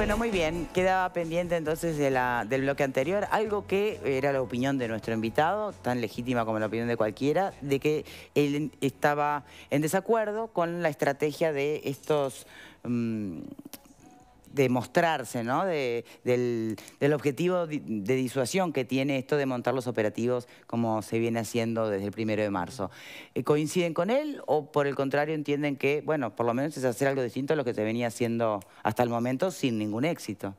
Bueno, muy bien. Quedaba pendiente entonces del bloque anterior. Algo que era la opinión de nuestro invitado, tan legítima como la opinión de cualquiera, de que él estaba en desacuerdo con la estrategia de estos... Mm, de mostrarse, ¿no? del, objetivo de disuasión que tiene esto de montar los operativos como se viene haciendo desde el primero de marzo. Eh, ¿Coinciden con él o por el contrario entienden que, bueno, por lo menos es hacer algo distinto a lo que se venía haciendo hasta el momento sin ningún éxito?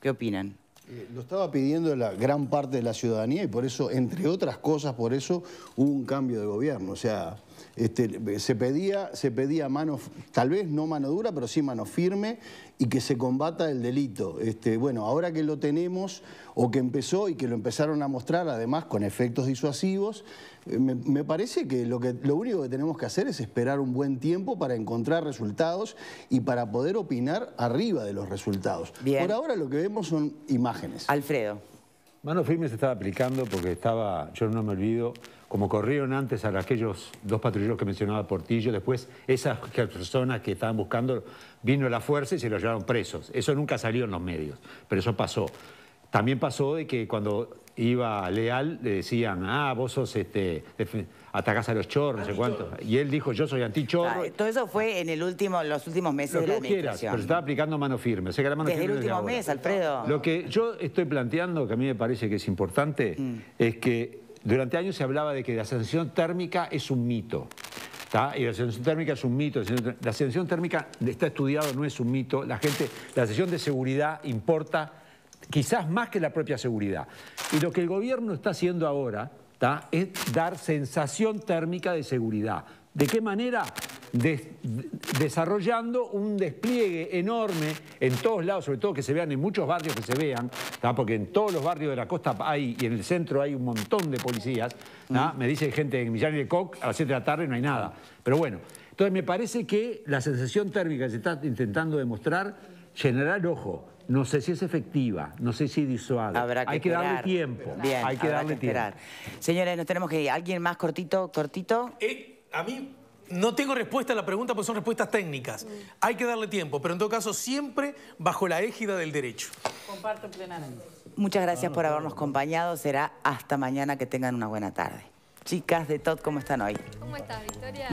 ¿Qué opinan? Eh, lo estaba pidiendo la gran parte de la ciudadanía y por eso, entre otras cosas, por eso hubo un cambio de gobierno. O sea, este, se, pedía, se pedía mano, tal vez no mano dura, pero sí mano firme y que se combata el delito. Este, bueno, ahora que lo tenemos o que empezó y que lo empezaron a mostrar, además con efectos disuasivos, eh, me, parece que lo, lo único que tenemos que hacer es esperar un buen tiempo para encontrar resultados y para poder opinar arriba de los resultados. Por ahora lo que vemos son imágenes. Alfredo. Mano firme se estaba aplicando porque estaba, yo no me olvido, como corrieron antes a aquellos dos patrulleros que mencionaba Portillo, después esas personas que estaban buscando, vino la fuerza y se los llevaron presos. Eso nunca salió en los medios, pero eso pasó. También pasó de que cuando iba Leal le decían, ah, vos sos este, atacás a los chorros, no sé cuánto. Y él dijo, yo soy antichorro. todo eso fue en el último, los últimos meses de la administración. pero se estaba aplicando mano firme. que la mano desde el último mes, Alfredo. Lo que yo estoy planteando, que a mí me parece que es importante, mm. es que durante años se hablaba de que la ascensión térmica es un mito. Y la ascensión térmica es un mito. La ascensión térmica está estudiado, no es un mito. La gente, la ascensión de seguridad importa quizás más que la propia seguridad. Y lo que el gobierno está haciendo ahora es dar sensación térmica de seguridad. ¿De qué manera? desarrollando un despliegue enorme en todos lados, sobre todo que se vean en muchos barrios que se vean, porque en todos los barrios de la costa hay y en el centro hay un montón de policías. Me dice gente en Millán de Coq, a las 7 de la tarde no hay nada. Pero bueno, entonces me parece que la sensación térmica que se está intentando demostrar el ojo. No sé si es efectiva, no sé si disuade. Habrá que Hay que darle tiempo. Bien, Hay que darle esperar. Tiempo. Señores, nos tenemos que ir. ¿Alguien más cortito, cortito? Eh, a mí no tengo respuesta a la pregunta porque son respuestas técnicas. Mm. Hay que darle tiempo, pero en todo caso siempre bajo la égida del derecho. Comparto plenamente. Muchas gracias ah, por habernos acompañado. Será hasta mañana que tengan una buena tarde. Chicas de TOT, ¿cómo están hoy? ¿Cómo estás, Victoria?